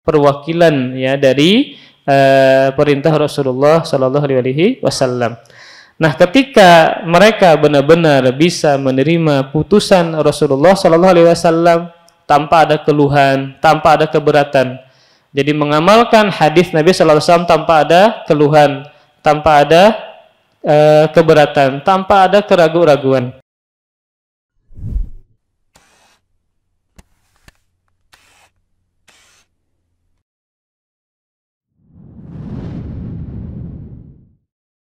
perwakilan ya dari uh, perintah Rasulullah Shallallahu Alaihi Wasallam. Nah, ketika mereka benar-benar bisa menerima putusan Rasulullah Shallallahu Alaihi Wasallam tanpa ada keluhan, tanpa ada keberatan, jadi mengamalkan hadis Nabi Shallallahu Alaihi Wasallam tanpa ada keluhan, tanpa ada uh, keberatan, tanpa ada keraguan-raguan.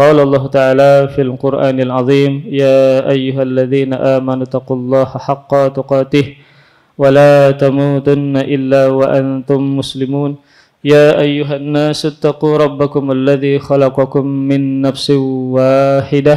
قال الله تعالى في القرآن العظيم يا أيها الذين آمنوا اتقوا الله حق تقاته ولا تموتن إلا وأنتم مسلمون يا أيها الناس اتقوا ربكم الذي خلقكم من نفس واحدة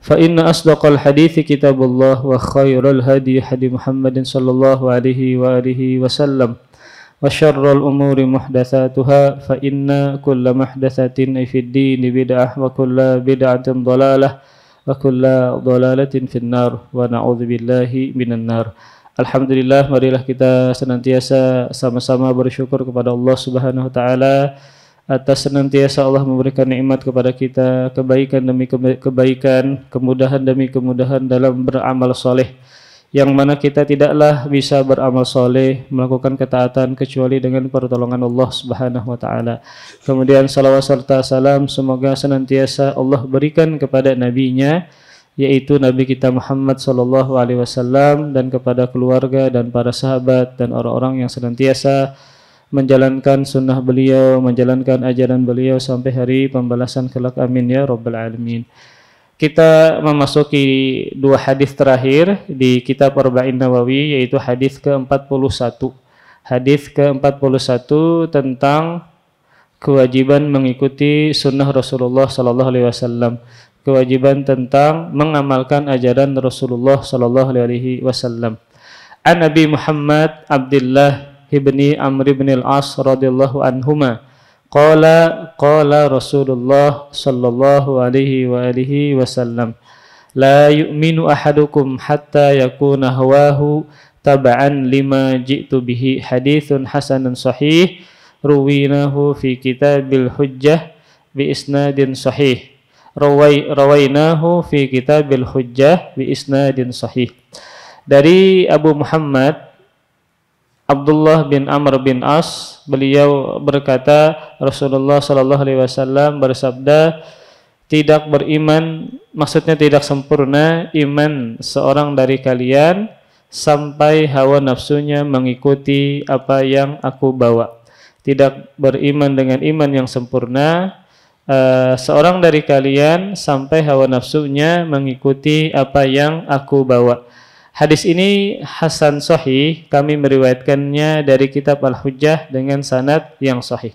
فإن أصدق الحديث كتاب الله وخير الهدي هدي محمد صلى الله عليه وآله وسلم وشر الأمور محدثاتها فإن كل محدثة في الدين بدعة وكل بدعة ضلالة وكل ضلالة في النار ونعوذ بالله من النار Alhamdulillah marilah kita senantiasa sama-sama bersyukur kepada Allah Subhanahu wa taala atas senantiasa Allah memberikan nikmat kepada kita kebaikan demi kebaikan kemudahan demi kemudahan dalam beramal soleh yang mana kita tidaklah bisa beramal soleh melakukan ketaatan kecuali dengan pertolongan Allah Subhanahu Wa Taala kemudian salawat serta salam semoga senantiasa Allah berikan kepada nabiNya yaitu Nabi kita Muhammad Sallallahu Alaihi Wasallam dan kepada keluarga dan para sahabat dan orang-orang yang senantiasa menjalankan sunnah beliau, menjalankan ajaran beliau sampai hari pembalasan kelak amin ya rabbal alamin. Kita memasuki dua hadis terakhir di kitab Arba'in Nawawi yaitu hadis ke-41. Hadis ke-41 tentang kewajiban mengikuti sunnah Rasulullah sallallahu alaihi wasallam, kewajiban tentang mengamalkan ajaran Rasulullah sallallahu alaihi wasallam. An Nabi Muhammad Abdullah ibni Amr ibn al-As radhiyallahu anhuma qala qala Rasulullah sallallahu alaihi wa alihi wasallam la yu'minu ahadukum hatta yakuna hawahu taba'an lima ji'tu bihi hadithun hasanun sahih ruwinahu fi kitabil hujjah bi isnadin sahih rawai rawainahu fi kitabil hujjah bi isnadin sahih dari Abu Muhammad Abdullah bin Amr bin As beliau berkata Rasulullah Shallallahu Alaihi Wasallam bersabda tidak beriman maksudnya tidak sempurna iman seorang dari kalian sampai hawa nafsunya mengikuti apa yang aku bawa tidak beriman dengan iman yang sempurna uh, seorang dari kalian sampai hawa nafsunya mengikuti apa yang aku bawa Hadis ini Hasan Sohi, kami meriwayatkannya dari kitab Al-Hujjah dengan sanad yang sohi.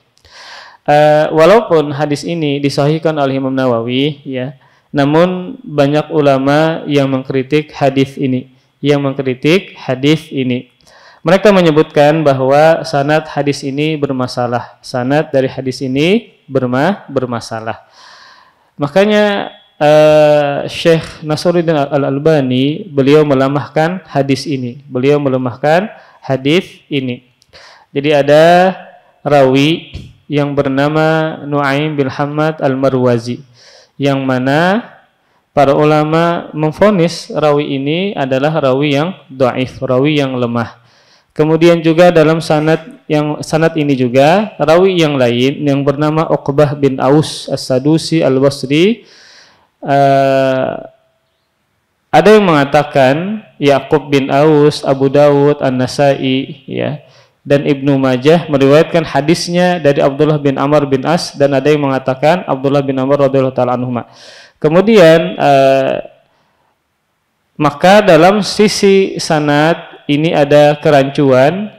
Uh, eh, walaupun hadis ini disohikan oleh Imam Nawawi, ya, namun banyak ulama yang mengkritik hadis ini, yang mengkritik hadis ini. Mereka menyebutkan bahwa sanad hadis ini bermasalah, sanad dari hadis ini berma bermasalah. Makanya uh, eh, Syekh Nasruddin Al-Albani beliau melemahkan hadis ini. Beliau melemahkan hadis ini. Jadi ada rawi yang bernama Nuaim bin Hamad Al-Marwazi yang mana para ulama memfonis rawi ini adalah rawi yang dhaif, rawi yang lemah. Kemudian juga dalam sanad yang sanad ini juga rawi yang lain yang bernama Uqbah bin Aus As-Sadusi Al-Basri uh, ada yang mengatakan Yakub bin Aus, Abu Dawud, An-Nasai, ya. Dan Ibnu Majah meriwayatkan hadisnya dari Abdullah bin Amr bin As dan ada yang mengatakan Abdullah bin Amr radhiyallahu taala anhu. Kemudian uh, maka dalam sisi sanad ini ada kerancuan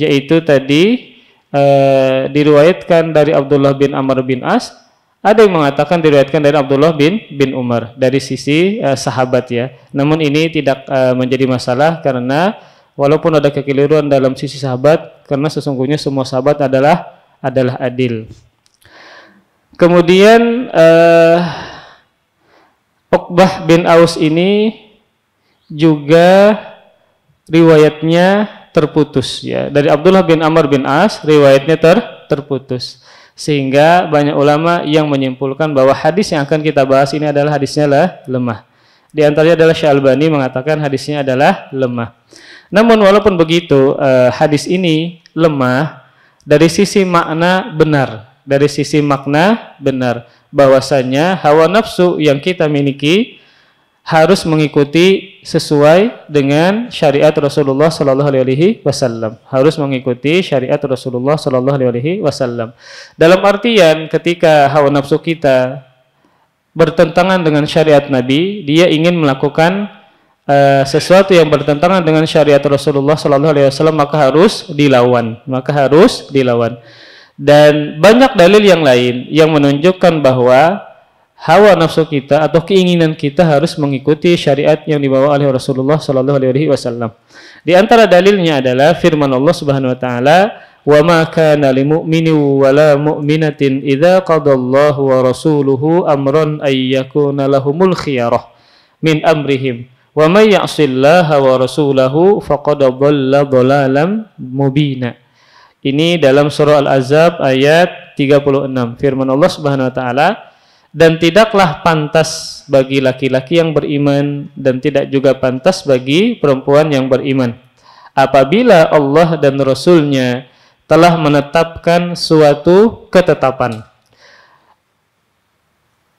yaitu tadi uh, diriwayatkan dari Abdullah bin Amr bin As ada yang mengatakan diriwayatkan dari Abdullah bin bin Umar dari sisi uh, sahabat ya. Namun ini tidak uh, menjadi masalah karena walaupun ada kekeliruan dalam sisi sahabat karena sesungguhnya semua sahabat adalah adalah adil. Kemudian uh, Uqbah bin Aus ini juga riwayatnya terputus ya. Dari Abdullah bin Amr bin As riwayatnya ter terputus. Sehingga banyak ulama yang menyimpulkan bahwa hadis yang akan kita bahas ini adalah hadisnya lah lemah. Di antaranya adalah Syalbani mengatakan hadisnya adalah lemah. Namun walaupun begitu eh, hadis ini lemah dari sisi makna benar, dari sisi makna benar bahwasanya hawa nafsu yang kita miliki harus mengikuti sesuai dengan syariat Rasulullah Shallallahu Alaihi Wasallam. Harus mengikuti syariat Rasulullah Shallallahu Alaihi Wasallam. Dalam artian ketika hawa nafsu kita bertentangan dengan syariat Nabi, dia ingin melakukan uh, sesuatu yang bertentangan dengan syariat Rasulullah Shallallahu Alaihi Wasallam maka harus dilawan, maka harus dilawan. Dan banyak dalil yang lain yang menunjukkan bahwa hawa nafsu kita atau keinginan kita harus mengikuti syariat yang dibawa oleh Rasulullah Shallallahu Alaihi Wasallam. Di antara dalilnya adalah firman Allah Subhanahu Wa Taala, "Wa ma kana li mu'mini wa la mu'minatin idza qadallahu wa rasuluhu amran ay lahumul khiyarah min amrihim." Wa may ya'sillaha wa rasulahu faqad dhalla dhalalan mubina. Ini dalam surah Al-Azab ayat 36. Firman Allah Subhanahu wa taala, dan tidaklah pantas bagi laki-laki yang beriman dan tidak juga pantas bagi perempuan yang beriman. Apabila Allah dan Rasulnya telah menetapkan suatu ketetapan,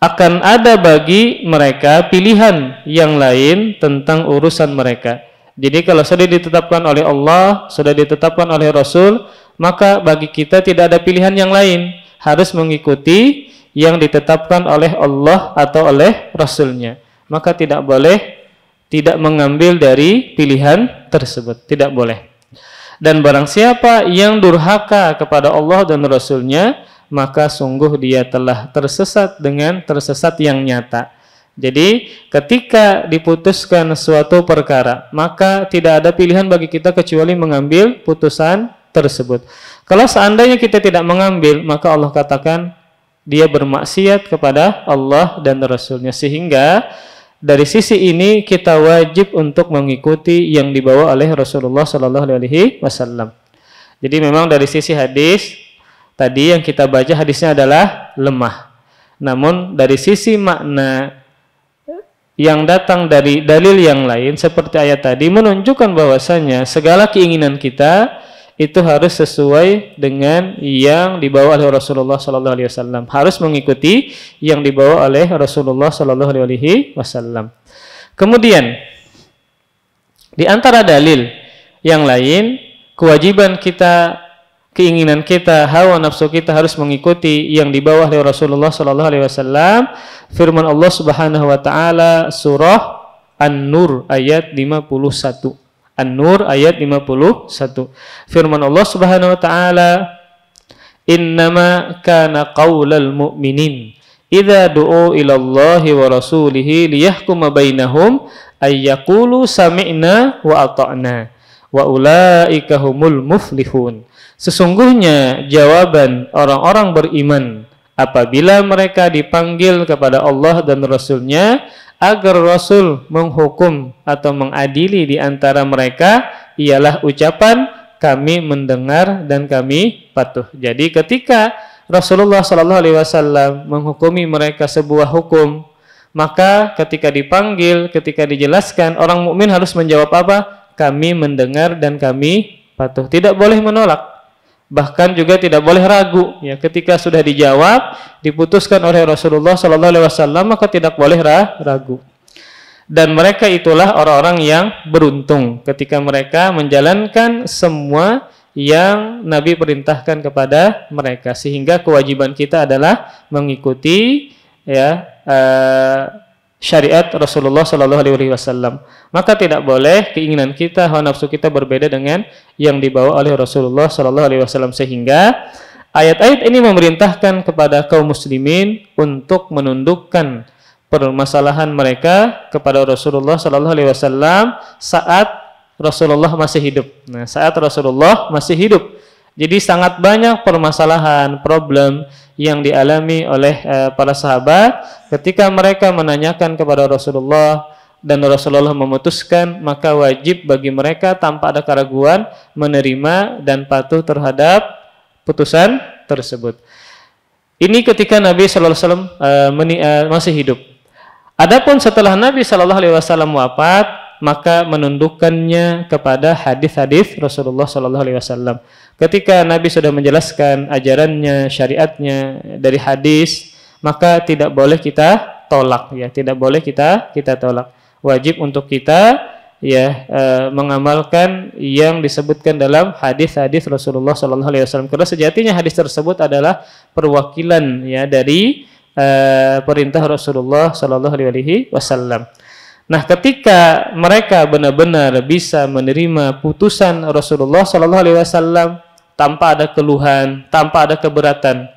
akan ada bagi mereka pilihan yang lain tentang urusan mereka. Jadi kalau sudah ditetapkan oleh Allah, sudah ditetapkan oleh Rasul, maka bagi kita tidak ada pilihan yang lain harus mengikuti yang ditetapkan oleh Allah atau oleh Rasulnya. Maka tidak boleh tidak mengambil dari pilihan tersebut. Tidak boleh. Dan barang siapa yang durhaka kepada Allah dan Rasulnya, maka sungguh dia telah tersesat dengan tersesat yang nyata. Jadi ketika diputuskan suatu perkara, maka tidak ada pilihan bagi kita kecuali mengambil putusan tersebut. Kalau seandainya kita tidak mengambil, maka Allah katakan dia bermaksiat kepada Allah dan Rasulnya. Sehingga dari sisi ini kita wajib untuk mengikuti yang dibawa oleh Rasulullah Sallallahu Alaihi Wasallam. Jadi memang dari sisi hadis tadi yang kita baca hadisnya adalah lemah. Namun dari sisi makna yang datang dari dalil yang lain seperti ayat tadi menunjukkan bahwasanya segala keinginan kita itu harus sesuai dengan yang dibawa oleh Rasulullah sallallahu alaihi wasallam. Harus mengikuti yang dibawa oleh Rasulullah sallallahu alaihi wasallam. Kemudian di antara dalil yang lain, kewajiban kita, keinginan kita, hawa nafsu kita harus mengikuti yang dibawa oleh Rasulullah sallallahu alaihi wasallam. Firman Allah Subhanahu wa taala surah An-Nur ayat 51. An-Nur ayat 51. Firman Allah Subhanahu wa taala, "Innama kana qaulal mu'minin idza du'u ila Allah wa rasulih liyahkuma bainahum ay yaqulu sami'na wa ata'na wa ulaika humul muflihun." Sesungguhnya jawaban orang-orang beriman apabila mereka dipanggil kepada Allah dan Rasulnya agar Rasul menghukum atau mengadili di antara mereka ialah ucapan kami mendengar dan kami patuh. Jadi ketika Rasulullah Shallallahu Alaihi Wasallam menghukumi mereka sebuah hukum, maka ketika dipanggil, ketika dijelaskan, orang mukmin harus menjawab apa? Kami mendengar dan kami patuh. Tidak boleh menolak bahkan juga tidak boleh ragu ya ketika sudah dijawab diputuskan oleh Rasulullah sallallahu alaihi wasallam maka tidak boleh ragu dan mereka itulah orang-orang yang beruntung ketika mereka menjalankan semua yang Nabi perintahkan kepada mereka sehingga kewajiban kita adalah mengikuti ya eh, syariat Rasulullah Shallallahu Alaihi Wasallam. Maka tidak boleh keinginan kita, hawa nafsu kita berbeda dengan yang dibawa oleh Rasulullah Shallallahu Alaihi Wasallam sehingga ayat-ayat ini memerintahkan kepada kaum muslimin untuk menundukkan permasalahan mereka kepada Rasulullah Shallallahu Alaihi Wasallam saat Rasulullah masih hidup. Nah, saat Rasulullah masih hidup, jadi sangat banyak permasalahan, problem yang dialami oleh uh, para sahabat ketika mereka menanyakan kepada Rasulullah dan Rasulullah memutuskan maka wajib bagi mereka tanpa ada keraguan menerima dan patuh terhadap putusan tersebut. Ini ketika Nabi Shallallahu Alaihi Wasallam uh, masih hidup. Adapun setelah Nabi Shallallahu Alaihi Wasallam wafat, maka menundukkannya kepada hadis-hadis Rasulullah Shallallahu Alaihi Wasallam. Ketika Nabi sudah menjelaskan ajarannya, syariatnya dari hadis, maka tidak boleh kita tolak ya, tidak boleh kita kita tolak. Wajib untuk kita ya e, mengamalkan yang disebutkan dalam hadis-hadis Rasulullah sallallahu alaihi wasallam. Karena sejatinya hadis tersebut adalah perwakilan ya dari e, perintah Rasulullah sallallahu alaihi wasallam. Nah, ketika mereka benar-benar bisa menerima putusan Rasulullah Shallallahu Alaihi Wasallam tanpa ada keluhan, tanpa ada keberatan.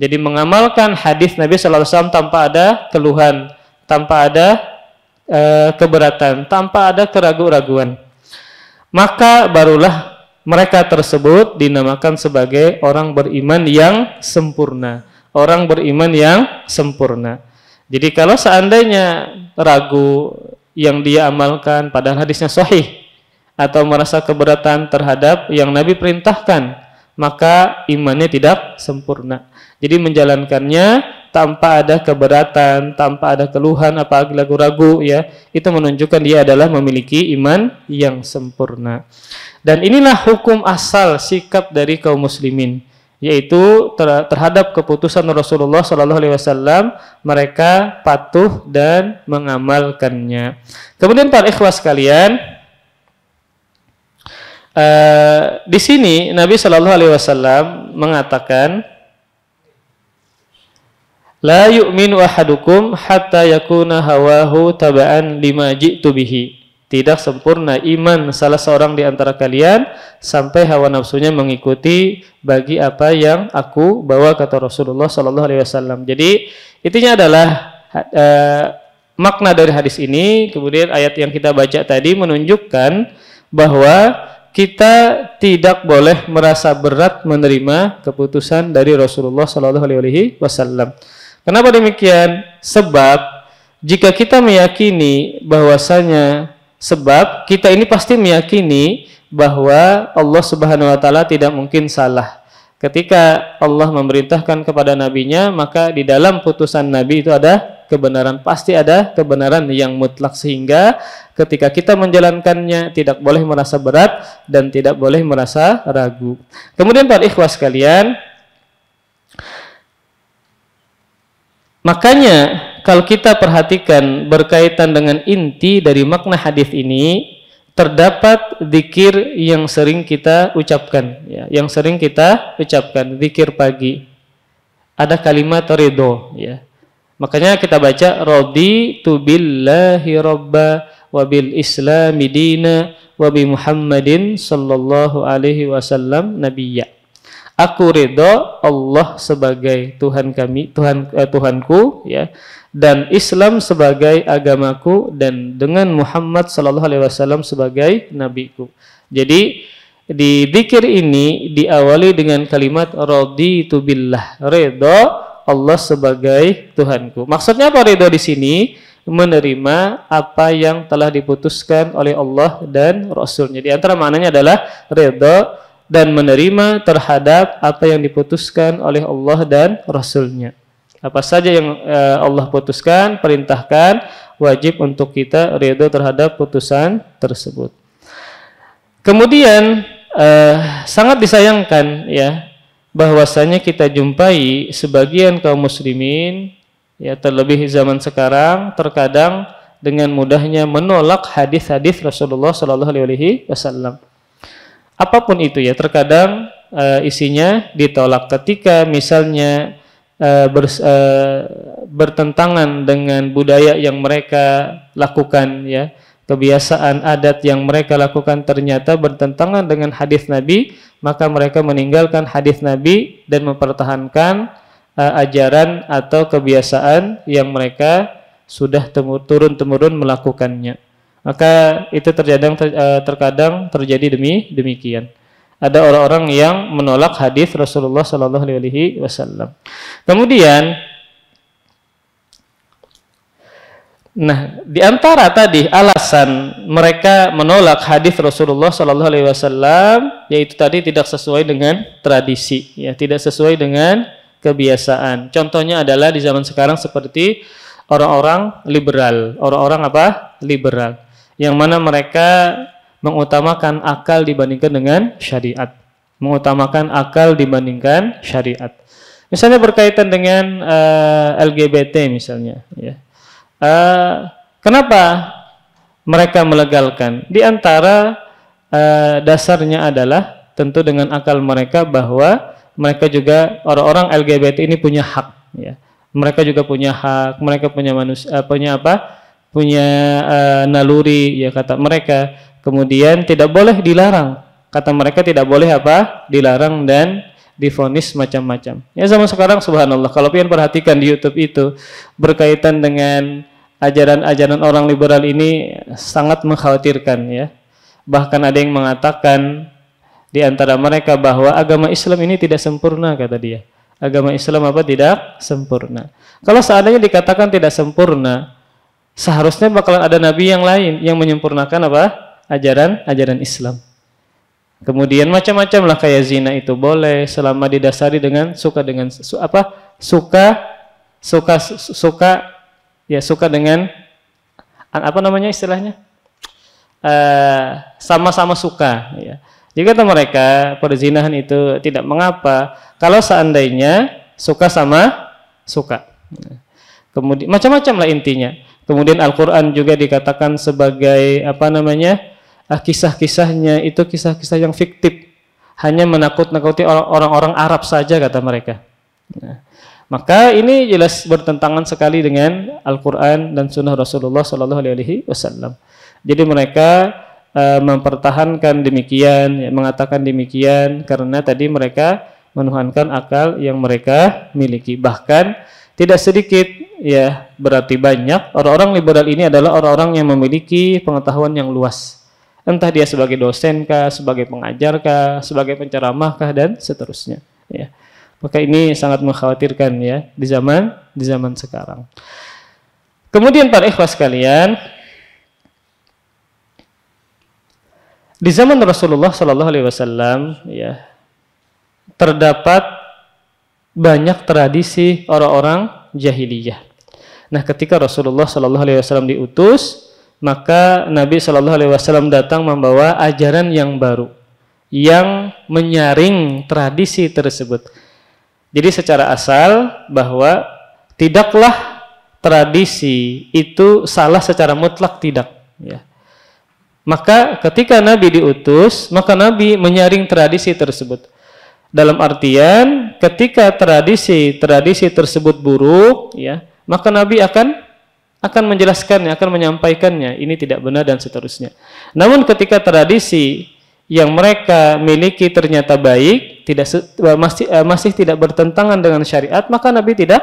Jadi mengamalkan hadis Nabi SAW tanpa ada keluhan, tanpa ada e, keberatan, tanpa ada keraguan-raguan. Maka barulah mereka tersebut dinamakan sebagai orang beriman yang sempurna, orang beriman yang sempurna. Jadi kalau seandainya ragu yang dia amalkan pada hadisnya sahih atau merasa keberatan terhadap yang Nabi perintahkan, maka imannya tidak sempurna. Jadi menjalankannya tanpa ada keberatan, tanpa ada keluhan apa ragu-ragu ya, itu menunjukkan dia adalah memiliki iman yang sempurna. Dan inilah hukum asal sikap dari kaum muslimin yaitu terhadap keputusan Rasulullah Shallallahu Alaihi Wasallam mereka patuh dan mengamalkannya. Kemudian para ikhwas kalian Uh, di sini Nabi Shallallahu Alaihi Wasallam mengatakan, La yu'min wahadukum hatta yakuna hawahu taba'an lima ji'tu bihi. Tidak sempurna iman salah seorang di antara kalian sampai hawa nafsunya mengikuti bagi apa yang aku bawa kata Rasulullah Shallallahu Alaihi Wasallam. Jadi intinya adalah uh, makna dari hadis ini, kemudian ayat yang kita baca tadi menunjukkan bahwa kita tidak boleh merasa berat menerima keputusan dari Rasulullah Shallallahu Alaihi Wasallam. Kenapa demikian? Sebab jika kita meyakini bahwasanya sebab kita ini pasti meyakini bahwa Allah Subhanahu Wa Taala tidak mungkin salah. Ketika Allah memerintahkan kepada nabinya, maka di dalam putusan nabi itu ada kebenaran. Pasti ada kebenaran yang mutlak sehingga ketika kita menjalankannya tidak boleh merasa berat dan tidak boleh merasa ragu. Kemudian para ikhwas kalian, makanya kalau kita perhatikan berkaitan dengan inti dari makna hadis ini, terdapat zikir yang sering kita ucapkan ya, yang sering kita ucapkan zikir pagi ada kalimat ridho ya Makanya kita baca rodi tu billahi robba wabil islami dina wabi Muhammadin sallallahu alaihi wasallam nabiya. Aku ridho Allah sebagai Tuhan kami, Tuhan eh, Tuhanku ya dan Islam sebagai agamaku dan dengan Muhammad sallallahu alaihi wasallam sebagai nabiku. Jadi di dikir ini diawali dengan kalimat tu billah, ridho Allah sebagai Tuhanku. Maksudnya apa ridho di sini? Menerima apa yang telah diputuskan oleh Allah dan Rasulnya. Di antara maknanya adalah ridho dan menerima terhadap apa yang diputuskan oleh Allah dan Rasulnya. Apa saja yang eh, Allah putuskan, perintahkan, wajib untuk kita ridho terhadap putusan tersebut. Kemudian uh, sangat disayangkan ya bahwasanya kita jumpai sebagian kaum muslimin ya terlebih zaman sekarang terkadang dengan mudahnya menolak hadis-hadis Rasulullah Shallallahu alaihi wasallam. Apapun itu ya, terkadang e, isinya ditolak ketika misalnya e, eh, ber, e, eh, bertentangan dengan budaya yang mereka lakukan ya kebiasaan adat yang mereka lakukan ternyata bertentangan dengan hadis Nabi, maka mereka meninggalkan hadis Nabi dan mempertahankan uh, ajaran atau kebiasaan yang mereka sudah turun-temurun melakukannya. Maka itu terkadang ter, uh, terkadang terjadi demi demikian. Ada orang-orang yang menolak hadis Rasulullah Shallallahu alaihi wasallam. Kemudian Nah, di antara tadi alasan mereka menolak hadis Rasulullah Shallallahu Alaihi Wasallam yaitu tadi tidak sesuai dengan tradisi, ya tidak sesuai dengan kebiasaan. Contohnya adalah di zaman sekarang seperti orang-orang liberal, orang-orang apa liberal, yang mana mereka mengutamakan akal dibandingkan dengan syariat, mengutamakan akal dibandingkan syariat. Misalnya berkaitan dengan uh, eh, LGBT misalnya, ya Eh, kenapa mereka melegalkan? Di antara uh, dasarnya adalah tentu dengan akal mereka bahwa mereka juga orang-orang LGBT ini punya hak. Ya. Mereka juga punya hak. Mereka punya manusia, eh, punya apa? Punya uh, naluri ya kata mereka. Kemudian tidak boleh dilarang. Kata mereka tidak boleh apa? Dilarang dan difonis macam-macam. Ya zaman sekarang subhanallah kalau kalian perhatikan di YouTube itu berkaitan dengan ajaran-ajaran orang liberal ini sangat mengkhawatirkan ya. Bahkan ada yang mengatakan di antara mereka bahwa agama Islam ini tidak sempurna kata dia. Agama Islam apa tidak sempurna. Kalau seandainya dikatakan tidak sempurna, seharusnya bakalan ada nabi yang lain yang menyempurnakan apa? ajaran-ajaran Islam. Kemudian macam-macam lah kayak zina itu boleh selama didasari dengan suka dengan su, apa? suka suka suka ya suka dengan apa namanya istilahnya? Eh, sama-sama uh, suka ya. Jika mereka perzinahan itu tidak mengapa kalau seandainya suka sama suka. Kemudian macam-macam lah intinya. Kemudian Al-Qur'an juga dikatakan sebagai apa namanya? Ah, kisah-kisahnya itu kisah-kisah yang fiktif, hanya menakut-nakuti orang-orang Arab saja kata mereka. Nah, maka ini jelas bertentangan sekali dengan Al-Quran dan Sunnah Rasulullah Sallallahu Alaihi Wasallam. Jadi mereka eh, mempertahankan demikian, ya, mengatakan demikian karena tadi mereka menuhankan akal yang mereka miliki. Bahkan tidak sedikit ya berarti banyak orang-orang liberal ini adalah orang-orang yang memiliki pengetahuan yang luas entah dia sebagai dosen kah, sebagai pengajar kah, sebagai penceramah kah dan seterusnya ya. Maka ini sangat mengkhawatirkan ya di zaman di zaman sekarang. Kemudian para ikhlas kalian di zaman Rasulullah Shallallahu alaihi wasallam ya terdapat banyak tradisi orang-orang jahiliyah. Nah, ketika Rasulullah Shallallahu alaihi wasallam diutus, maka Nabi Shallallahu Alaihi Wasallam datang membawa ajaran yang baru yang menyaring tradisi tersebut. Jadi secara asal bahwa tidaklah tradisi itu salah secara mutlak tidak. Ya. Maka ketika Nabi diutus, maka Nabi menyaring tradisi tersebut. Dalam artian ketika tradisi-tradisi tersebut buruk, ya, maka Nabi akan akan menjelaskannya, akan menyampaikannya, ini tidak benar dan seterusnya. Namun ketika tradisi yang mereka miliki ternyata baik, tidak eh, masih eh, masih tidak bertentangan dengan syariat, maka Nabi tidak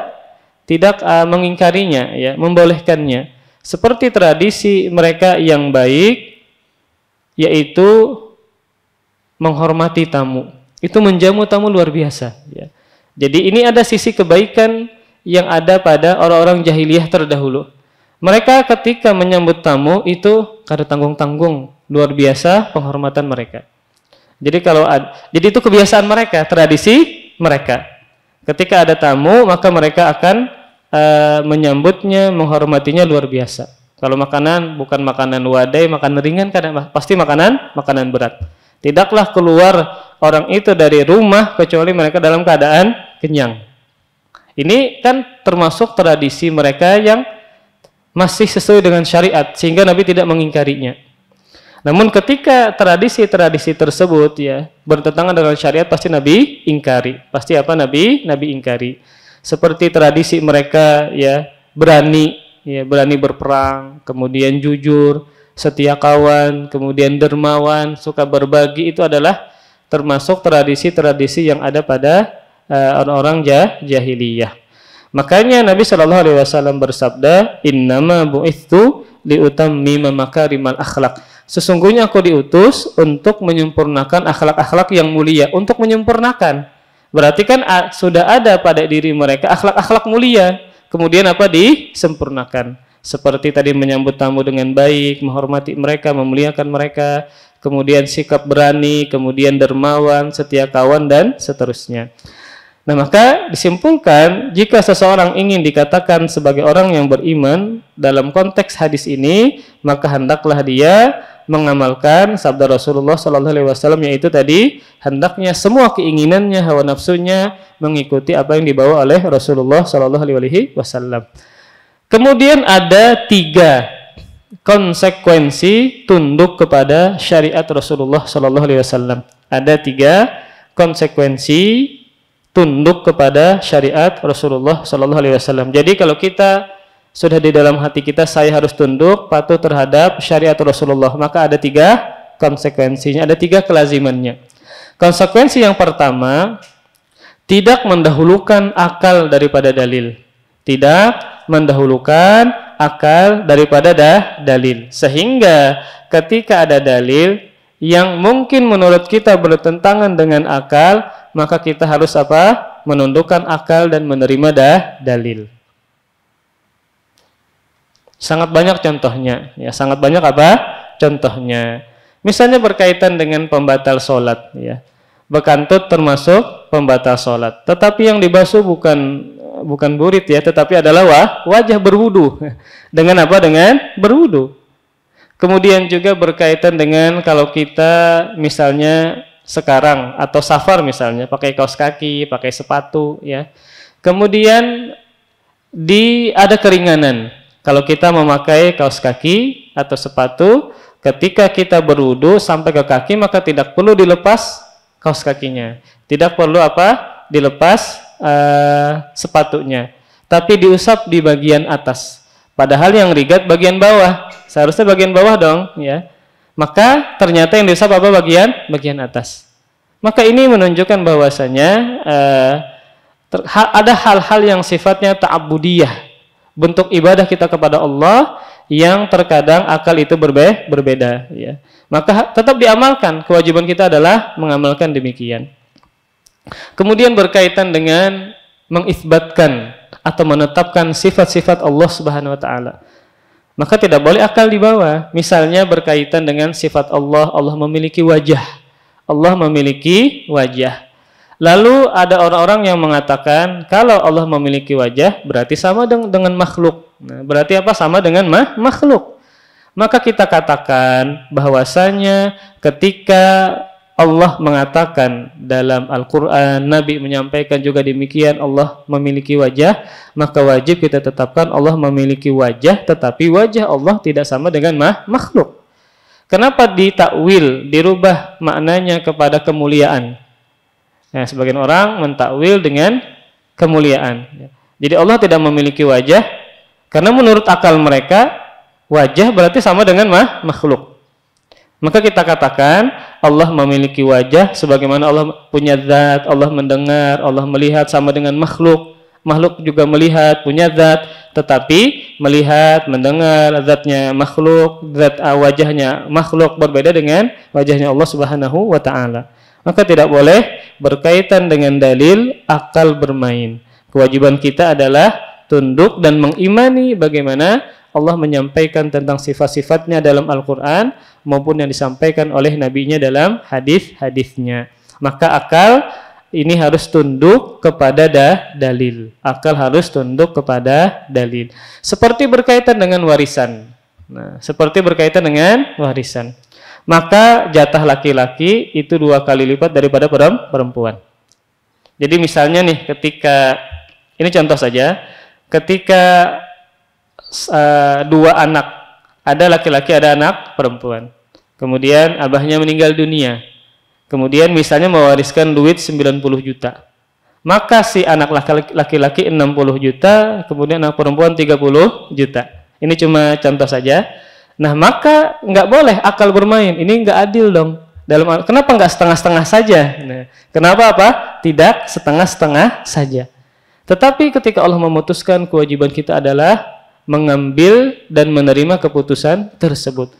tidak eh, mengingkarinya, ya, membolehkannya. Seperti tradisi mereka yang baik, yaitu menghormati tamu. Itu menjamu tamu luar biasa. Ya. Jadi ini ada sisi kebaikan yang ada pada orang-orang jahiliyah terdahulu. Mereka ketika menyambut tamu itu kada tanggung-tanggung, luar biasa penghormatan mereka. Jadi kalau ada, jadi itu kebiasaan mereka, tradisi mereka. Ketika ada tamu, maka mereka akan e, menyambutnya, menghormatinya luar biasa. Kalau makanan bukan makanan wadai, makanan ringan kadang pasti makanan makanan berat. Tidaklah keluar orang itu dari rumah kecuali mereka dalam keadaan kenyang. Ini kan termasuk tradisi mereka yang masih sesuai dengan syariat sehingga Nabi tidak mengingkarinya. Namun ketika tradisi-tradisi tersebut ya bertentangan dengan syariat pasti Nabi ingkari. Pasti apa Nabi? Nabi ingkari. Seperti tradisi mereka ya berani ya berani berperang, kemudian jujur, setia kawan, kemudian dermawan, suka berbagi itu adalah termasuk tradisi-tradisi yang ada pada eh, orang-orang uh, jah, jahiliyah. Makanya Nabi Shallallahu Alaihi Wasallam bersabda, Innama bu'ithu maka makarimal akhlak. Sesungguhnya aku diutus untuk menyempurnakan akhlak-akhlak yang mulia, untuk menyempurnakan. Berarti kan sudah ada pada diri mereka akhlak-akhlak mulia. Kemudian apa disempurnakan? Seperti tadi menyambut tamu dengan baik, menghormati mereka, memuliakan mereka, kemudian sikap berani, kemudian dermawan, setia kawan dan seterusnya. Nah, maka disimpulkan jika seseorang ingin dikatakan sebagai orang yang beriman dalam konteks hadis ini, maka hendaklah dia mengamalkan sabda Rasulullah sallallahu alaihi wasallam yaitu tadi hendaknya semua keinginannya, hawa nafsunya mengikuti apa yang dibawa oleh Rasulullah sallallahu alaihi wasallam. Kemudian ada tiga konsekuensi tunduk kepada syariat Rasulullah sallallahu alaihi wasallam. Ada tiga konsekuensi tunduk kepada syariat Rasulullah Shallallahu Alaihi Wasallam. Jadi kalau kita sudah di dalam hati kita saya harus tunduk patuh terhadap syariat Rasulullah maka ada tiga konsekuensinya ada tiga kelazimannya konsekuensi yang pertama tidak mendahulukan akal daripada dalil tidak mendahulukan akal daripada dah dalil sehingga ketika ada dalil yang mungkin menurut kita bertentangan dengan akal maka kita harus apa? Menundukkan akal dan menerima dah dalil. Sangat banyak contohnya, ya sangat banyak apa? Contohnya, misalnya berkaitan dengan pembatal sholat. ya bekantut termasuk pembatal sholat. Tetapi yang dibasuh bukan bukan burit ya, tetapi adalah wah, wajah berwudu. Dengan apa? Dengan berwudu. Kemudian juga berkaitan dengan kalau kita misalnya sekarang atau safar misalnya pakai kaos kaki, pakai sepatu ya. Kemudian di ada keringanan kalau kita memakai kaos kaki atau sepatu ketika kita berwudu sampai ke kaki maka tidak perlu dilepas kaos kakinya. Tidak perlu apa? dilepas uh, sepatunya. Tapi diusap di bagian atas. Padahal yang rigat bagian bawah. Seharusnya bagian bawah dong, ya. Maka ternyata yang disapa apa bagian? Bagian atas. Maka ini menunjukkan bahwasanya uh, ada hal-hal yang sifatnya ta'abudiyah, bentuk ibadah kita kepada Allah yang terkadang akal itu berbe berbeda ya. Maka tetap diamalkan, kewajiban kita adalah mengamalkan demikian. Kemudian berkaitan dengan mengisbatkan atau menetapkan sifat-sifat Allah Subhanahu wa taala maka tidak boleh akal dibawa. Misalnya berkaitan dengan sifat Allah, Allah memiliki wajah. Allah memiliki wajah. Lalu ada orang-orang yang mengatakan kalau Allah memiliki wajah berarti sama dengan, dengan makhluk. Nah, berarti apa sama dengan ma makhluk? Maka kita katakan bahwasanya ketika Allah mengatakan dalam Al-Quran, Nabi menyampaikan juga demikian, Allah memiliki wajah, maka wajib kita tetapkan Allah memiliki wajah, tetapi wajah Allah tidak sama dengan makhluk. Kenapa ditakwil, dirubah maknanya kepada kemuliaan? Nah, sebagian orang mentakwil dengan kemuliaan. Ya. Jadi Allah tidak memiliki wajah, karena menurut akal mereka, wajah berarti sama dengan makhluk. Maka kita katakan Allah memiliki wajah sebagaimana Allah punya zat, Allah mendengar, Allah melihat sama dengan makhluk. Makhluk juga melihat, punya zat, tetapi melihat, mendengar zatnya makhluk, zat ah, wajahnya makhluk berbeda dengan wajahnya Allah Subhanahu wa taala. Maka tidak boleh berkaitan dengan dalil akal bermain. Kewajiban kita adalah tunduk dan mengimani bagaimana Allah menyampaikan tentang sifat-sifatnya dalam Al-Quran maupun yang disampaikan oleh nabinya dalam hadis-hadisnya. Maka akal ini harus tunduk kepada da dalil. Akal harus tunduk kepada dalil. Seperti berkaitan dengan warisan. Nah, seperti berkaitan dengan warisan. Maka jatah laki-laki itu dua kali lipat daripada perempuan. Jadi misalnya nih ketika ini contoh saja, ketika Eh, dua anak. Ada laki-laki, ada anak perempuan. Kemudian abahnya meninggal dunia. Kemudian misalnya mewariskan duit 90 juta. Maka si anak laki-laki 60 juta, kemudian anak perempuan 30 juta. Ini cuma contoh saja. Nah, maka nggak boleh akal bermain. Ini nggak adil dong. Dalam kenapa nggak setengah-setengah saja? Nah, kenapa apa? Tidak setengah-setengah saja. Tetapi ketika Allah memutuskan kewajiban kita adalah mengambil dan menerima keputusan tersebut.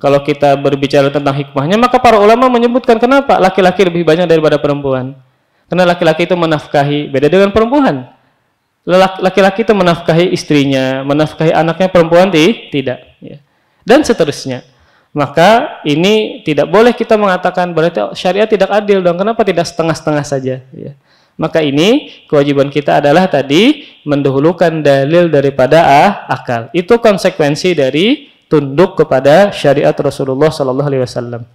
Kalau kita berbicara tentang hikmahnya, maka para ulama menyebutkan kenapa laki-laki lebih banyak daripada perempuan. Karena laki-laki itu menafkahi, beda dengan perempuan. Laki-laki itu menafkahi istrinya, menafkahi anaknya perempuan tidak. Ya. Dan seterusnya. Maka ini tidak boleh kita mengatakan berarti syariat tidak adil dong. Kenapa tidak setengah-setengah saja? Ya? Maka ini kewajiban kita adalah tadi mendahulukan dalil daripada ah, akal. Itu konsekuensi dari tunduk kepada syariat Rasulullah sallallahu alaihi wasallam.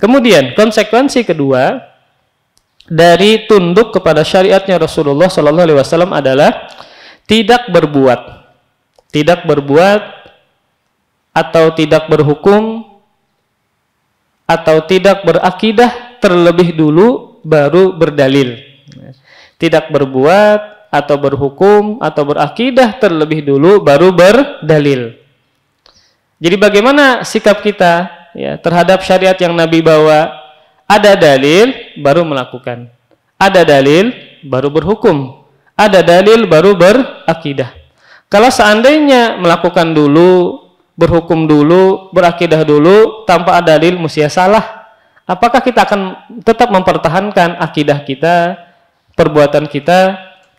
Kemudian konsekuensi kedua dari tunduk kepada syariatnya Rasulullah sallallahu alaihi wasallam adalah tidak berbuat. Tidak berbuat atau tidak berhukum atau tidak berakidah terlebih dulu baru berdalil tidak berbuat atau berhukum atau berakidah terlebih dulu baru berdalil. Jadi bagaimana sikap kita ya terhadap syariat yang Nabi bawa? Ada dalil baru melakukan. Ada dalil baru berhukum. Ada dalil baru berakidah. Kalau seandainya melakukan dulu, berhukum dulu, berakidah dulu tanpa ada dalil mesti salah. Apakah kita akan tetap mempertahankan akidah kita, perbuatan kita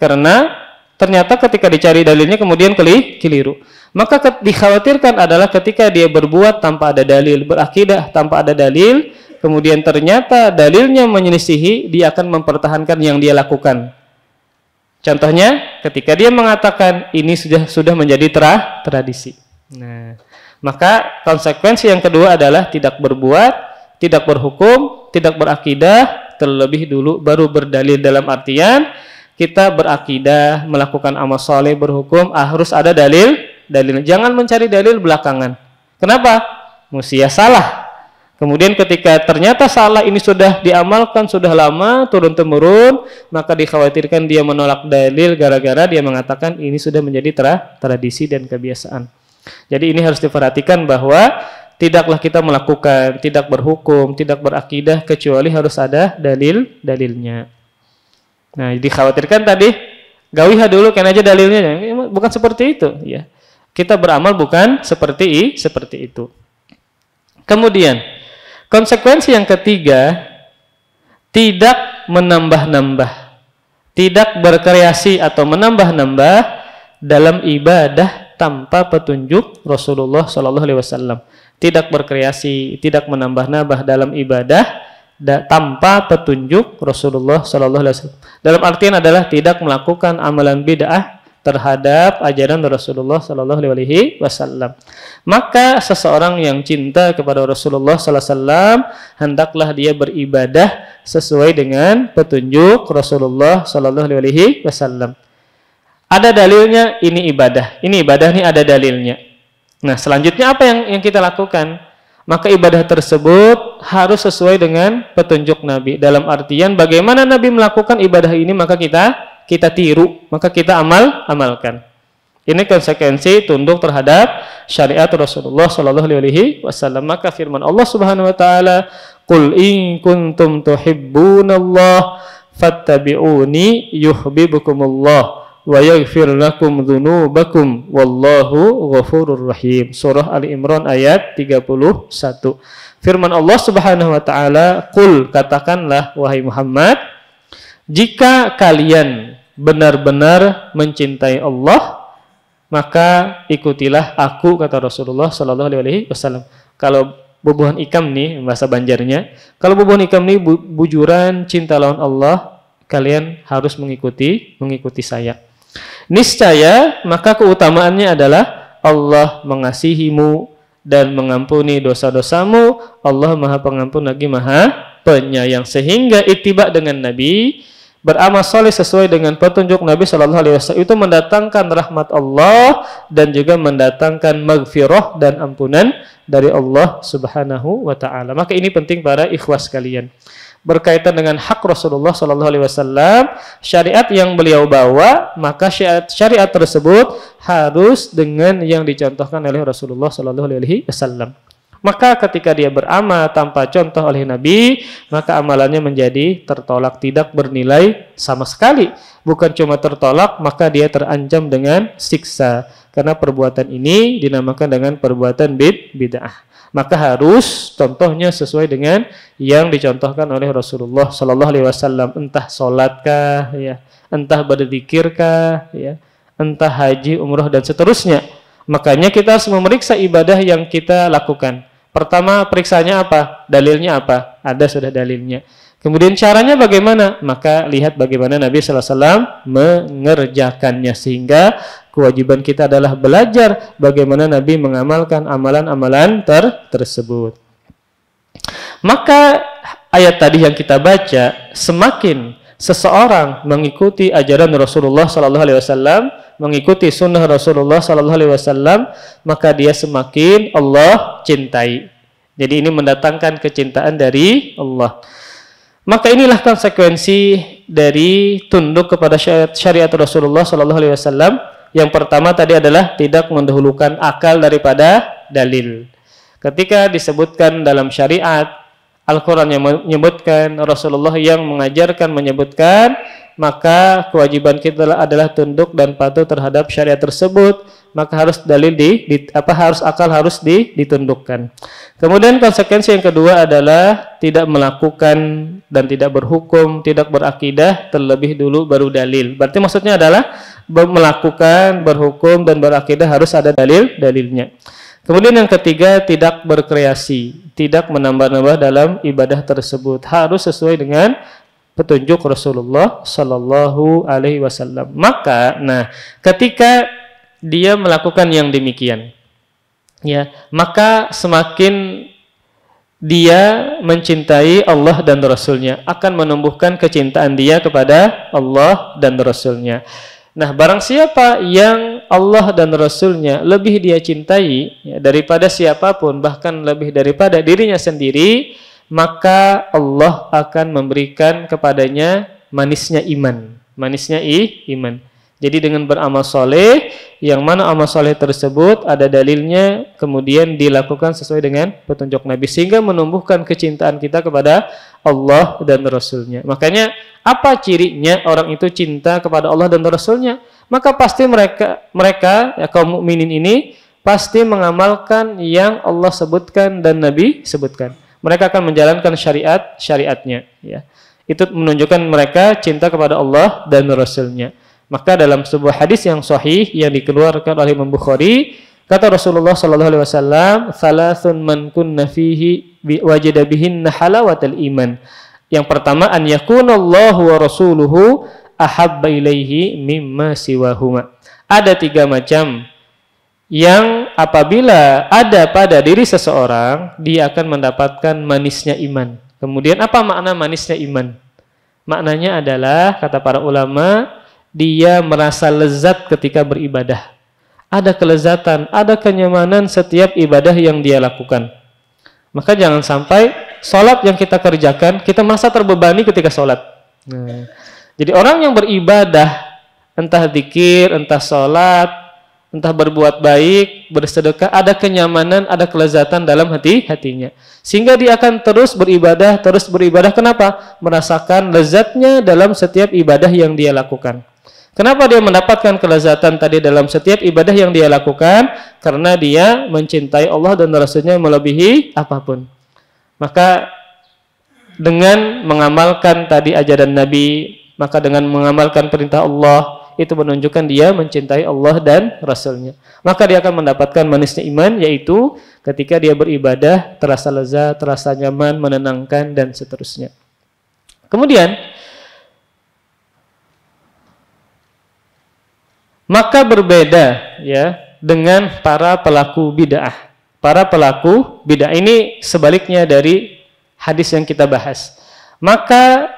karena ternyata ketika dicari dalilnya kemudian keliru. Maka dikhawatirkan adalah ketika dia berbuat tanpa ada dalil, berakidah tanpa ada dalil, kemudian ternyata dalilnya menyelisihi, dia akan mempertahankan yang dia lakukan. Contohnya, ketika dia mengatakan ini sudah sudah menjadi terah tradisi. Nah, maka konsekuensi yang kedua adalah tidak berbuat, tidak berhukum, tidak berakidah, terlebih dulu baru berdalil dalam artian kita berakidah, melakukan amal soleh, berhukum, ah, harus ada dalil, dalil. Jangan mencari dalil belakangan. Kenapa? Musia salah. Kemudian ketika ternyata salah ini sudah diamalkan sudah lama turun temurun, maka dikhawatirkan dia menolak dalil gara-gara dia mengatakan ini sudah menjadi tra tradisi dan kebiasaan. Jadi ini harus diperhatikan bahwa tidaklah kita melakukan, tidak berhukum, tidak berakidah kecuali harus ada dalil-dalilnya. Nah, jadi khawatirkan tadi gawiha dulu kan aja dalilnya. Bukan seperti itu, ya. Kita beramal bukan seperti i, seperti itu. Kemudian, konsekuensi yang ketiga tidak menambah-nambah. Tidak berkreasi atau menambah-nambah dalam ibadah tanpa petunjuk Rasulullah Shallallahu alaihi wasallam tidak berkreasi, tidak menambah-nambah dalam ibadah da, tanpa petunjuk Rasulullah Shallallahu Alaihi Wasallam. Dalam artian adalah tidak melakukan amalan bid'ah terhadap ajaran Rasulullah Shallallahu Alaihi Wasallam. Maka seseorang yang cinta kepada Rasulullah Shallallahu Alaihi Wasallam hendaklah dia beribadah sesuai dengan petunjuk Rasulullah Shallallahu Alaihi Wasallam. Ada dalilnya ini ibadah, ini ibadah nih ada dalilnya. Nah, selanjutnya apa yang yang kita lakukan? Maka ibadah tersebut harus sesuai dengan petunjuk Nabi. Dalam artian bagaimana Nabi melakukan ibadah ini maka kita kita tiru, maka kita amal amalkan. Ini konsekuensi tunduk terhadap syariat Rasulullah Shallallahu Alaihi Wasallam. Maka firman Allah Subhanahu Wa Taala, "Qul in kuntum tuhibbunallah fattabi'uni yuhibbukumullah." wa yaghfir lakum dhunubakum wallahu ghafurur rahim. Surah Ali Imran ayat 31. Firman Allah Subhanahu wa taala, "Qul katakanlah wahai Muhammad, jika kalian benar-benar mencintai Allah, maka ikutilah aku," kata Rasulullah sallallahu alaihi wasallam. Kalau bubuhan ikam nih bahasa Banjarnya, kalau bubuhan ikam nih bu bujuran cinta lawan Allah, kalian harus mengikuti mengikuti saya. Niscaya maka keutamaannya adalah Allah mengasihimu dan mengampuni dosa-dosamu. Allah Maha Pengampun lagi Maha Penyayang. Sehingga itibak dengan Nabi beramal soleh sesuai dengan petunjuk Nabi Shallallahu Alaihi Wasallam itu mendatangkan rahmat Allah dan juga mendatangkan maghfirah dan ampunan dari Allah Subhanahu Wa Taala. Maka ini penting para ikhwas kalian berkaitan dengan hak Rasulullah Shallallahu Alaihi Wasallam, syariat yang beliau bawa, maka syariat, syariat tersebut harus dengan yang dicontohkan oleh Rasulullah Shallallahu Alaihi Wasallam. Maka ketika dia beramal tanpa contoh oleh Nabi, maka amalannya menjadi tertolak, tidak bernilai sama sekali. Bukan cuma tertolak, maka dia terancam dengan siksa. Karena perbuatan ini dinamakan dengan perbuatan bid bid'ah maka harus contohnya sesuai dengan yang dicontohkan oleh Rasulullah Shallallahu Alaihi Wasallam entah sholatkah, ya entah berzikirkah ya entah haji umroh dan seterusnya makanya kita harus memeriksa ibadah yang kita lakukan pertama periksanya apa dalilnya apa ada sudah dalilnya kemudian caranya bagaimana maka lihat bagaimana Nabi Sallallahu Alaihi Wasallam mengerjakannya sehingga kewajiban kita adalah belajar bagaimana Nabi mengamalkan amalan-amalan ter tersebut. Maka ayat tadi yang kita baca semakin seseorang mengikuti ajaran Rasulullah Sallallahu Alaihi Wasallam, mengikuti sunnah Rasulullah Sallallahu Alaihi Wasallam, maka dia semakin Allah cintai. Jadi ini mendatangkan kecintaan dari Allah. Maka inilah konsekuensi dari tunduk kepada syariat, Rasulullah Sallallahu Alaihi Wasallam yang pertama tadi adalah tidak mendahulukan akal daripada dalil. Ketika disebutkan dalam syariat, Al-Quran yang menyebutkan, Rasulullah yang mengajarkan menyebutkan, maka kewajiban kita adalah tunduk dan patuh terhadap syariat tersebut. Maka harus dalil di, di apa harus akal harus di, ditundukkan. Kemudian konsekuensi yang kedua adalah tidak melakukan dan tidak berhukum, tidak berakidah terlebih dulu baru dalil. Berarti maksudnya adalah melakukan, berhukum dan berakidah harus ada dalil-dalilnya. Kemudian yang ketiga, tidak berkreasi, tidak menambah-nambah dalam ibadah tersebut. Harus sesuai dengan petunjuk Rasulullah Shallallahu alaihi wasallam. Maka nah, ketika dia melakukan yang demikian, ya, maka semakin dia mencintai Allah dan Rasulnya akan menumbuhkan kecintaan dia kepada Allah dan Rasulnya Nah, barang siapa yang Allah dan Rasulnya lebih dia cintai ya, daripada siapapun, bahkan lebih daripada dirinya sendiri, maka Allah akan memberikan kepadanya manisnya iman. Manisnya i, iman. Jadi dengan beramal soleh, yang mana amal soleh tersebut ada dalilnya, kemudian dilakukan sesuai dengan petunjuk Nabi, sehingga menumbuhkan kecintaan kita kepada Allah dan Rasulnya. Makanya apa cirinya orang itu cinta kepada Allah dan Rasulnya? Maka pasti mereka mereka ya, kaum mukminin ini pasti mengamalkan yang Allah sebutkan dan Nabi sebutkan. Mereka akan menjalankan syariat syariatnya. Ya. Itu menunjukkan mereka cinta kepada Allah dan Rasulnya. nya maka dalam sebuah hadis yang sahih yang dikeluarkan oleh Imam Bukhari, kata Rasulullah sallallahu alaihi wasallam, "Tsalatsun man kunna fihi wajada bihinna halawatal iman." Yang pertama an yakunallahu wa rasuluhu ahabba ilaihi mimma siwahuma. Ada tiga macam yang apabila ada pada diri seseorang, dia akan mendapatkan manisnya iman. Kemudian apa makna manisnya iman? Maknanya adalah kata para ulama dia merasa lezat ketika beribadah. Ada kelezatan, ada kenyamanan setiap ibadah yang dia lakukan. Maka jangan sampai sholat yang kita kerjakan, kita merasa terbebani ketika sholat. Nah. Jadi orang yang beribadah, entah dikir, entah sholat, entah berbuat baik, bersedekah, ada kenyamanan, ada kelezatan dalam hati-hatinya. Sehingga dia akan terus beribadah, terus beribadah. Kenapa? Merasakan lezatnya dalam setiap ibadah yang dia lakukan. Kenapa dia mendapatkan kelezatan tadi dalam setiap ibadah yang dia lakukan? Karena dia mencintai Allah dan rasanya melebihi apapun. Maka dengan mengamalkan tadi ajaran Nabi, maka dengan mengamalkan perintah Allah, itu menunjukkan dia mencintai Allah dan Rasulnya. Maka dia akan mendapatkan manisnya iman, yaitu ketika dia beribadah, terasa lezat, terasa nyaman, menenangkan, dan seterusnya. Kemudian, maka berbeda ya dengan para pelaku bid'ah. Para pelaku bid'ah ini sebaliknya dari hadis yang kita bahas. Maka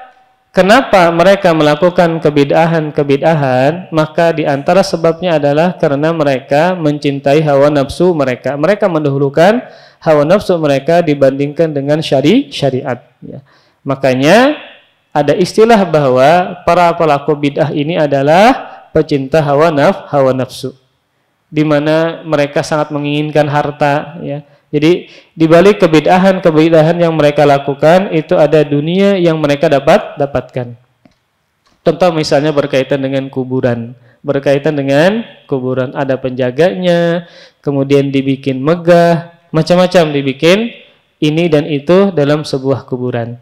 Kenapa mereka melakukan kebidahan-kebidahan? Maka di antara sebabnya adalah karena mereka mencintai hawa nafsu mereka. Mereka mendahulukan hawa nafsu mereka dibandingkan dengan syari syariat. Ya. Makanya ada istilah bahwa para pelaku bidah ini adalah pecinta hawa naf hawa nafsu, di mana mereka sangat menginginkan harta. Ya. Jadi di balik kebidahan-kebidahan yang mereka lakukan itu ada dunia yang mereka dapat dapatkan. Contoh misalnya berkaitan dengan kuburan. Berkaitan dengan kuburan ada penjaganya, kemudian dibikin megah, macam-macam dibikin ini dan itu dalam sebuah kuburan.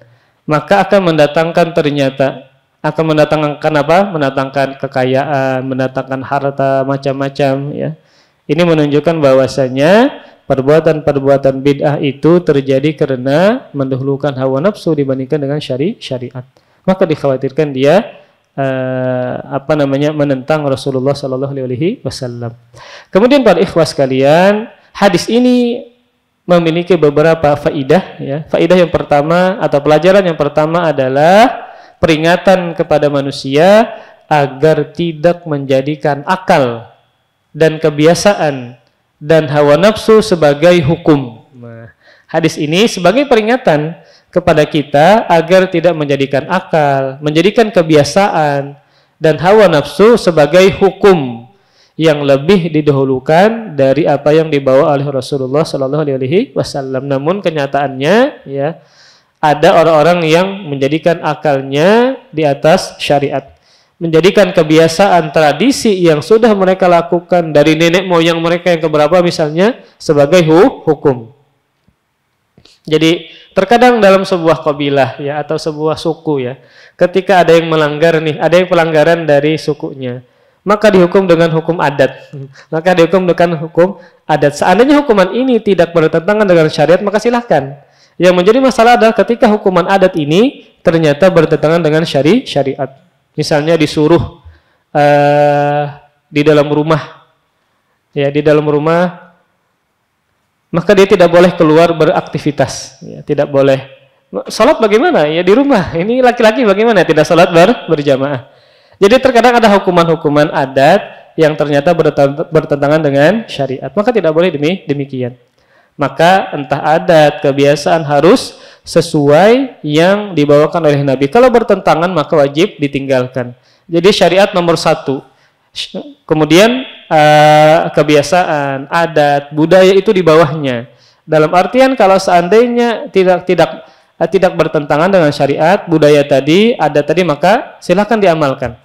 Maka akan mendatangkan ternyata akan mendatangkan apa? Mendatangkan kekayaan, mendatangkan harta macam-macam ya. Ini menunjukkan bahwasanya perbuatan-perbuatan bid'ah itu terjadi karena mendahulukan hawa nafsu dibandingkan dengan syari syariat. Maka dikhawatirkan dia uh, apa namanya menentang Rasulullah Shallallahu Alaihi Wasallam. Kemudian para ikhwas kalian, hadis ini memiliki beberapa faidah. Ya. Faidah yang pertama atau pelajaran yang pertama adalah peringatan kepada manusia agar tidak menjadikan akal dan kebiasaan dan hawa nafsu sebagai hukum. Nah, hadis ini sebagai peringatan kepada kita agar tidak menjadikan akal, menjadikan kebiasaan dan hawa nafsu sebagai hukum yang lebih didahulukan dari apa yang dibawa oleh Rasulullah Shallallahu Alaihi Wasallam. Namun kenyataannya, ya ada orang-orang yang menjadikan akalnya di atas syariat menjadikan kebiasaan tradisi yang sudah mereka lakukan dari nenek moyang mereka yang keberapa misalnya sebagai hu hukum. Jadi terkadang dalam sebuah kabilah ya atau sebuah suku ya, ketika ada yang melanggar nih, ada yang pelanggaran dari sukunya, maka dihukum dengan hukum adat. Maka dihukum dengan hukum adat. Seandainya hukuman ini tidak bertentangan dengan syariat, maka silahkan. Yang menjadi masalah adalah ketika hukuman adat ini ternyata bertentangan dengan syari syariat. Misalnya disuruh uh, di dalam rumah, ya di dalam rumah, maka dia tidak boleh keluar beraktivitas, ya, tidak boleh. Salat bagaimana? Ya di rumah. Ini laki-laki bagaimana? Tidak salat ber berjamaah. Jadi terkadang ada hukuman-hukuman adat yang ternyata bertentangan dengan syariat. Maka tidak boleh demi demikian. Maka entah adat, kebiasaan harus sesuai yang dibawakan oleh Nabi. Kalau bertentangan maka wajib ditinggalkan. Jadi syariat nomor satu. Kemudian eh, kebiasaan, adat, budaya itu di bawahnya. Dalam artian kalau seandainya tidak tidak eh, tidak bertentangan dengan syariat, budaya tadi, adat tadi maka silahkan diamalkan.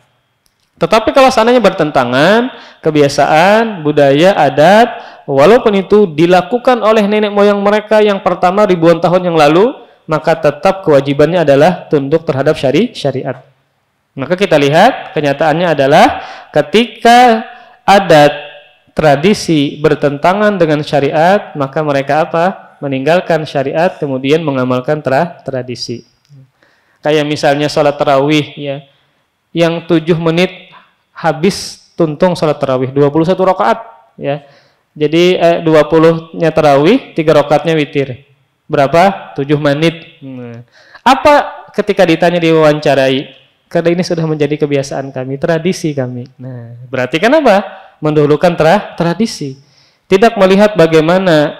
Tetapi kalau seandainya bertentangan, kebiasaan, budaya, adat, walaupun itu dilakukan oleh nenek moyang mereka yang pertama ribuan tahun yang lalu, maka tetap kewajibannya adalah tunduk terhadap syari syariat. Maka kita lihat kenyataannya adalah ketika adat tradisi bertentangan dengan syariat, maka mereka apa? meninggalkan syariat kemudian mengamalkan tra tradisi. Kayak misalnya sholat tarawih ya. Yang tujuh menit habis tuntung sholat tarawih 21 rakaat ya. Jadi eh, 20-nya tarawih, 3 rokatnya witir. Berapa? 7 menit. Hmm. Apa ketika ditanya diwawancarai? Karena ini sudah menjadi kebiasaan kami, tradisi kami. Nah, berarti kenapa? Mendahulukan tra tradisi. Tidak melihat bagaimana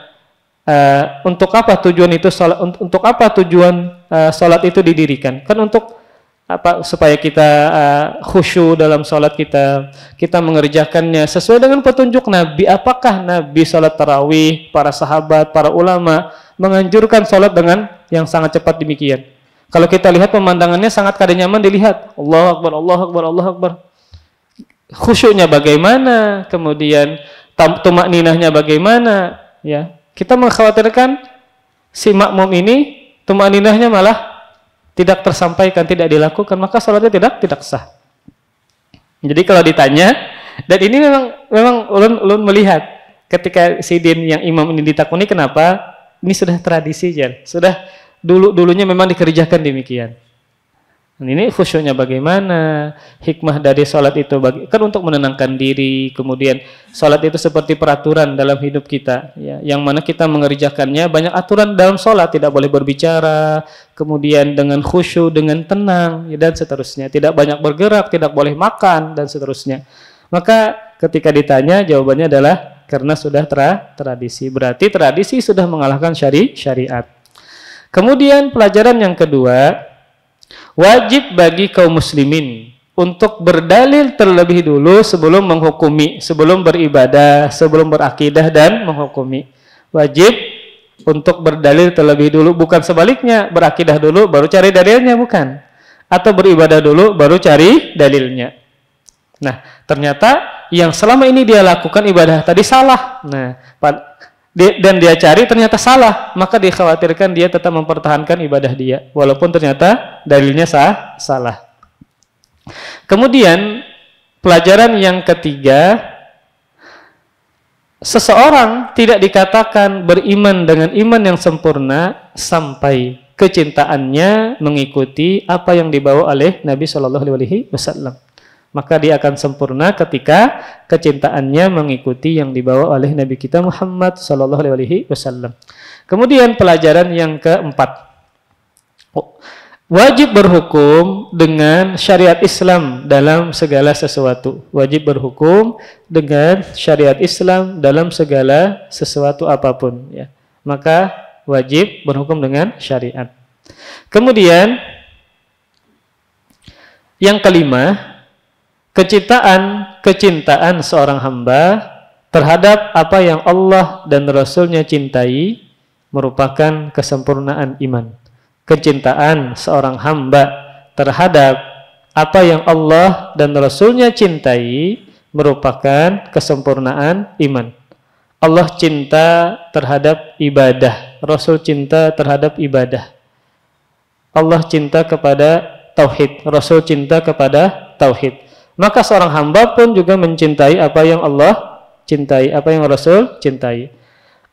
uh, untuk apa tujuan itu salat untuk apa tujuan uh, eh, salat itu didirikan? Kan untuk apa supaya kita uh, khusyuk dalam sholat kita kita mengerjakannya sesuai dengan petunjuk Nabi apakah Nabi sholat tarawih para sahabat para ulama menganjurkan sholat dengan yang sangat cepat demikian kalau kita lihat pemandangannya sangat kada nyaman dilihat Allah akbar Allah akbar Allah akbar khusyuknya bagaimana kemudian tumak ninahnya bagaimana ya kita mengkhawatirkan si makmum ini tumak ninahnya malah tidak tersampaikan, tidak dilakukan, maka sholatnya tidak tidak sah. Jadi kalau ditanya, dan ini memang memang ulun ulun melihat ketika sidin yang imam ini ditakuni kenapa? Ini sudah tradisi jen, sudah dulu dulunya memang dikerjakan demikian. Ini khusyuknya bagaimana? Hikmah dari sholat itu bagi, kan untuk menenangkan diri. Kemudian sholat itu seperti peraturan dalam hidup kita, ya, yang mana kita mengerjakannya banyak aturan dalam sholat tidak boleh berbicara, kemudian dengan khusyuk, dengan tenang, ya, dan seterusnya. Tidak banyak bergerak, tidak boleh makan dan seterusnya. Maka ketika ditanya jawabannya adalah karena sudah tra tradisi. Berarti tradisi sudah mengalahkan syari syariat. Kemudian pelajaran yang kedua Wajib bagi kaum muslimin untuk berdalil terlebih dulu sebelum menghukumi, sebelum beribadah, sebelum berakidah dan menghukumi. Wajib untuk berdalil terlebih dulu, bukan sebaliknya, berakidah dulu baru cari dalilnya, bukan. Atau beribadah dulu baru cari dalilnya. Nah, ternyata yang selama ini dia lakukan ibadah tadi salah. Nah, dan dia cari ternyata salah, maka dikhawatirkan dia tetap mempertahankan ibadah dia walaupun ternyata dalilnya sah, salah. Kemudian pelajaran yang ketiga seseorang tidak dikatakan beriman dengan iman yang sempurna sampai kecintaannya mengikuti apa yang dibawa oleh Nabi Shallallahu alaihi wasallam maka dia akan sempurna ketika kecintaannya mengikuti yang dibawa oleh Nabi kita Muhammad sallallahu alaihi wasallam. Kemudian pelajaran yang keempat. Wajib berhukum dengan syariat Islam dalam segala sesuatu. Wajib berhukum dengan syariat Islam dalam segala sesuatu apapun ya. Maka wajib berhukum dengan syariat. Kemudian yang kelima, Kecintaan, kecintaan seorang hamba terhadap apa yang Allah dan Rasulnya cintai merupakan kesempurnaan iman. Kecintaan seorang hamba terhadap apa yang Allah dan Rasulnya cintai merupakan kesempurnaan iman. Allah cinta terhadap ibadah, Rasul cinta terhadap ibadah. Allah cinta kepada tauhid, Rasul cinta kepada tauhid. Maka seorang hamba pun juga mencintai apa yang Allah cintai, apa yang Rasul cintai.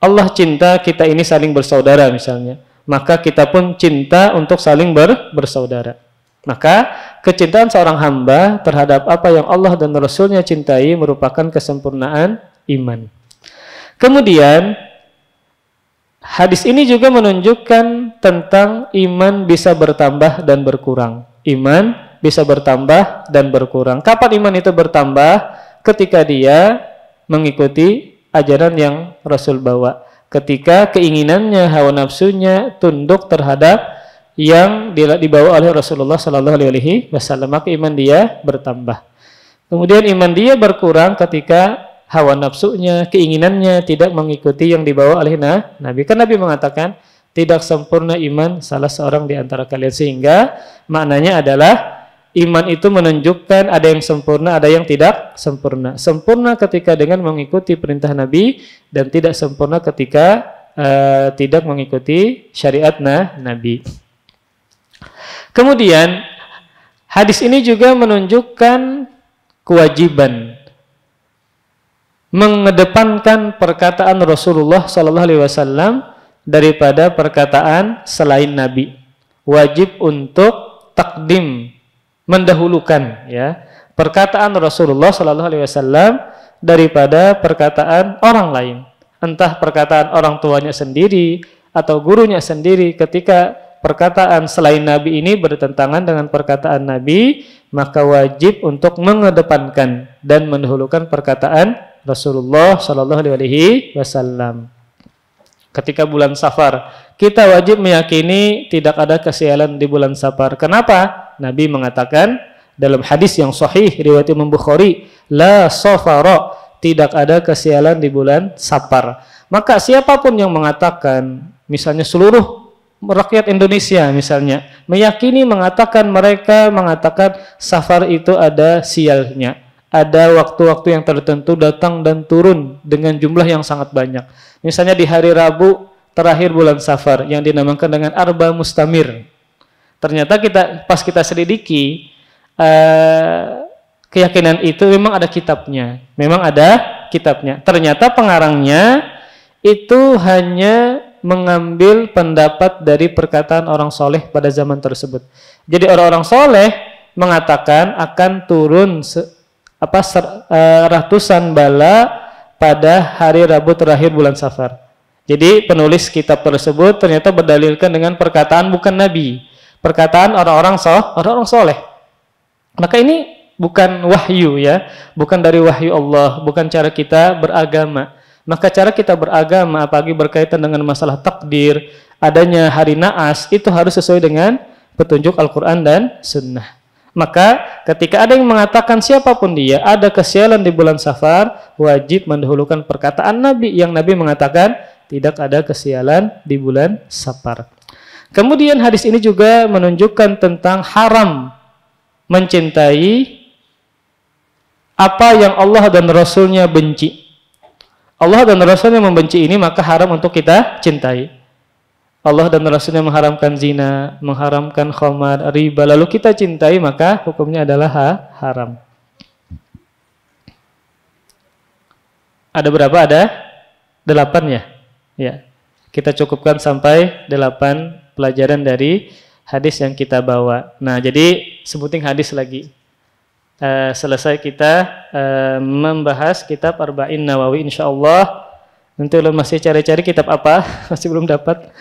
Allah cinta kita ini saling bersaudara misalnya. Maka kita pun cinta untuk saling ber bersaudara. Maka kecintaan seorang hamba terhadap apa yang Allah dan Rasulnya cintai merupakan kesempurnaan iman. Kemudian hadis ini juga menunjukkan tentang iman bisa bertambah dan berkurang. Iman bisa bertambah dan berkurang. Kapan iman itu bertambah? Ketika dia mengikuti ajaran yang Rasul bawa. Ketika keinginannya, hawa nafsunya tunduk terhadap yang dibawa oleh Rasulullah Sallallahu Alaihi Wasallam, maka iman dia bertambah. Kemudian iman dia berkurang ketika hawa nafsunya, keinginannya tidak mengikuti yang dibawa oleh nah, Nabi. Kan Nabi mengatakan tidak sempurna iman salah seorang di antara kalian sehingga maknanya adalah iman itu menunjukkan ada yang sempurna, ada yang tidak sempurna. Sempurna ketika dengan mengikuti perintah Nabi dan tidak sempurna ketika uh, tidak mengikuti syariat Nabi. Kemudian hadis ini juga menunjukkan kewajiban mengedepankan perkataan Rasulullah Shallallahu Alaihi Wasallam daripada perkataan selain Nabi. Wajib untuk takdim mendahulukan ya perkataan Rasulullah Shallallahu Alaihi Wasallam daripada perkataan orang lain entah perkataan orang tuanya sendiri atau gurunya sendiri ketika perkataan selain Nabi ini bertentangan dengan perkataan Nabi maka wajib untuk mengedepankan dan mendahulukan perkataan Rasulullah Shallallahu Alaihi Wasallam ketika bulan Safar. Kita wajib meyakini tidak ada kesialan di bulan Safar. Kenapa? Nabi mengatakan dalam hadis yang sahih riwayat Imam Bukhari, la safara, tidak ada kesialan di bulan safar. Maka siapapun yang mengatakan misalnya seluruh rakyat Indonesia misalnya meyakini mengatakan mereka mengatakan Safar itu ada sialnya ada waktu-waktu yang tertentu datang dan turun dengan jumlah yang sangat banyak. Misalnya di hari Rabu terakhir bulan Safar yang dinamakan dengan Arba Mustamir. Ternyata kita pas kita selidiki uh, keyakinan itu memang ada kitabnya, memang ada kitabnya. Ternyata pengarangnya itu hanya mengambil pendapat dari perkataan orang soleh pada zaman tersebut. Jadi orang-orang soleh mengatakan akan turun se, apa ser, uh, ratusan bala pada hari Rabu terakhir bulan Safar. Jadi penulis kitab tersebut ternyata berdalilkan dengan perkataan bukan nabi perkataan orang-orang soleh, orang-orang soleh. Maka ini bukan wahyu ya, bukan dari wahyu Allah, bukan cara kita beragama. Maka cara kita beragama apalagi berkaitan dengan masalah takdir, adanya hari naas itu harus sesuai dengan petunjuk Al-Qur'an dan sunnah. Maka ketika ada yang mengatakan siapapun dia ada kesialan di bulan Safar, wajib mendahulukan perkataan Nabi yang Nabi mengatakan tidak ada kesialan di bulan Safar. Kemudian hadis ini juga menunjukkan tentang haram mencintai apa yang Allah dan Rasulnya benci. Allah dan Rasulnya membenci ini maka haram untuk kita cintai. Allah dan Rasulnya mengharamkan zina, mengharamkan khamar, riba. Lalu kita cintai maka hukumnya adalah ha haram. Ada berapa? Ada delapan ya. Ya, kita cukupkan sampai delapan pelajaran dari hadis yang kita bawa. Nah, jadi sebutin hadis lagi. Uh, selesai kita uh, membahas kitab Arba'in Nawawi insyaallah. Nanti lo masih cari-cari kitab apa? masih belum dapat.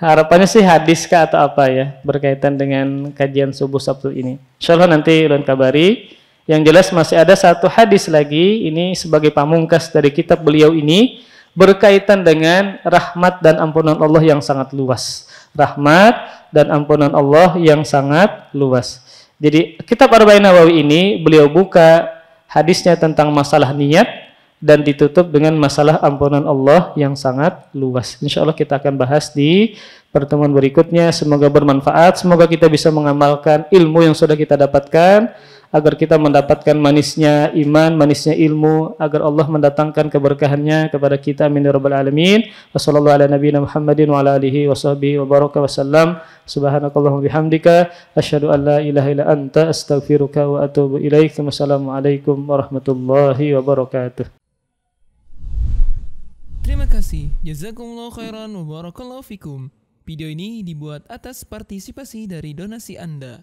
Harapannya sih hadis kah atau apa ya berkaitan dengan kajian subuh Sabtu ini. Insyaallah nanti ulun kabari. Yang jelas masih ada satu hadis lagi ini sebagai pamungkas dari kitab beliau ini berkaitan dengan rahmat dan ampunan Allah yang sangat luas rahmat dan ampunan Allah yang sangat luas. Jadi kitab Arba'in Nawawi ini beliau buka hadisnya tentang masalah niat dan ditutup dengan masalah ampunan Allah yang sangat luas. Insya Allah kita akan bahas di pertemuan berikutnya. Semoga bermanfaat, semoga kita bisa mengamalkan ilmu yang sudah kita dapatkan agar kita mendapatkan manisnya iman, manisnya ilmu, agar Allah mendatangkan keberkahannya kepada kita amin ya rabbal alamin. Wassallallahu ala nabiyina Muhammadin wa ala alihi wa sahbihi wa baraka wasallam. Subhanakallahumma bihamdika asyhadu an la ilaha illa anta astaghfiruka wa atubu ilaik. Wassalamualaikum warahmatullahi wabarakatuh. Terima kasih. Jazakumullah khairan wa barakallahu fikum. Video ini dibuat atas partisipasi dari donasi Anda.